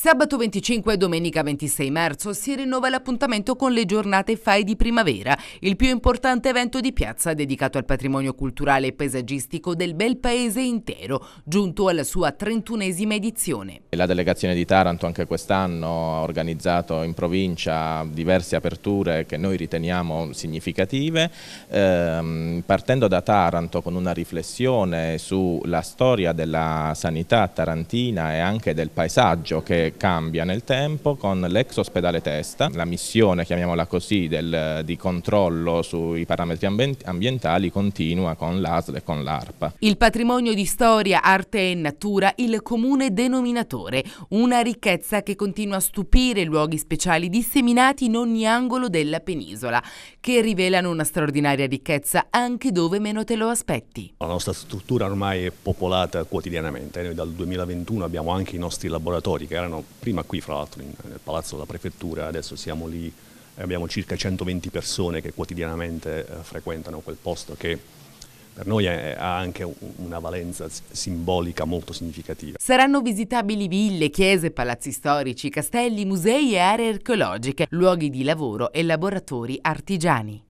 Sabato 25 e domenica 26 marzo si rinnova l'appuntamento con le giornate FAI di primavera, il più importante evento di piazza dedicato al patrimonio culturale e paesaggistico del bel paese intero, giunto alla sua trentunesima edizione. La delegazione di Taranto anche quest'anno ha organizzato in provincia diverse aperture che noi riteniamo significative, ehm, partendo da Taranto con una riflessione sulla storia della sanità tarantina e anche del paesaggio che cambia nel tempo con l'ex ospedale testa, la missione, chiamiamola così, del, di controllo sui parametri ambientali continua con l'ASL e con l'ARPA. Il patrimonio di storia, arte e natura, il comune denominatore, una ricchezza che continua a stupire luoghi speciali disseminati in ogni angolo della penisola, che rivelano una straordinaria ricchezza anche dove meno te lo aspetti. La nostra struttura ormai è popolata quotidianamente, noi dal 2021 abbiamo anche i nostri laboratori che erano erano prima qui fra l'altro nel palazzo della prefettura, adesso siamo lì, e abbiamo circa 120 persone che quotidianamente eh, frequentano quel posto che per noi è, ha anche una valenza simbolica molto significativa. Saranno visitabili ville, chiese, palazzi storici, castelli, musei e aree archeologiche, luoghi di lavoro e laboratori artigiani.